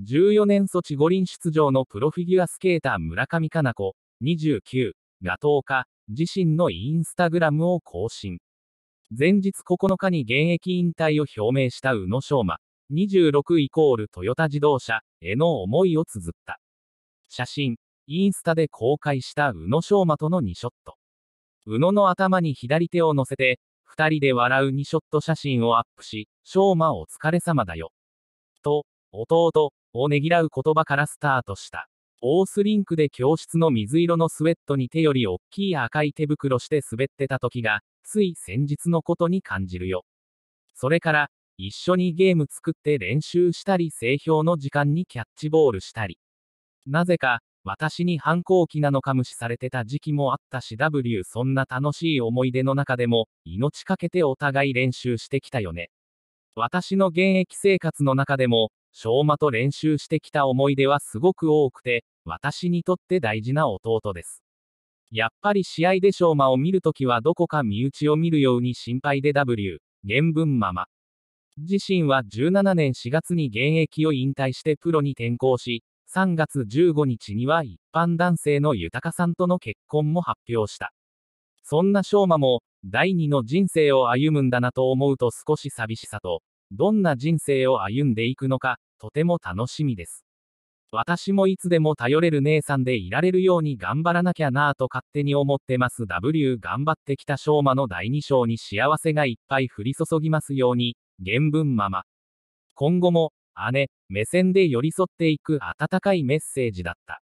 14年措置五輪出場のプロフィギュアスケーター村上佳菜子、29が10日、自身のインスタグラムを更新。前日9日に現役引退を表明した宇野昌磨、26イコールトヨタ自動車への思いを綴った。写真、インスタで公開した宇野昌磨との2ショット。宇野の頭に左手を乗せて、2人で笑う2ショット写真をアップし、昌磨お疲れ様だよ。と、弟、をねぎらう言葉からスタートした。オースリンクで教室の水色のスウェットに手より大きい赤い手袋して滑ってた時が、つい先日のことに感じるよ。それから、一緒にゲーム作って練習したり、製氷の時間にキャッチボールしたり。なぜか、私に反抗期なのか無視されてた時期もあったし W そんな楽しい思い出の中でも命かけてお互い練習してきたよね。私の現役生活の中でも昭和と練習してきた思い出はすごく多くて、私にとって大事な弟です。やっぱり試合で昭和を見るときはどこか身内を見るように心配で W、原文ママ。自身は17年4月に現役を引退してプロに転向し、3月15日には一般男性の豊さんとの結婚も発表した。そんな昭和も、第二の人生を歩むんだなと思うと少し寂しさと、どんな人生を歩んでいくのか、とても楽しみです。私もいつでも頼れる姉さんでいられるように頑張らなきゃなぁと勝手に思ってます W 頑張ってきた昭和の第2章に幸せがいっぱい降り注ぎますように、原文ママ。今後も、姉、目線で寄り添っていく温かいメッセージだった。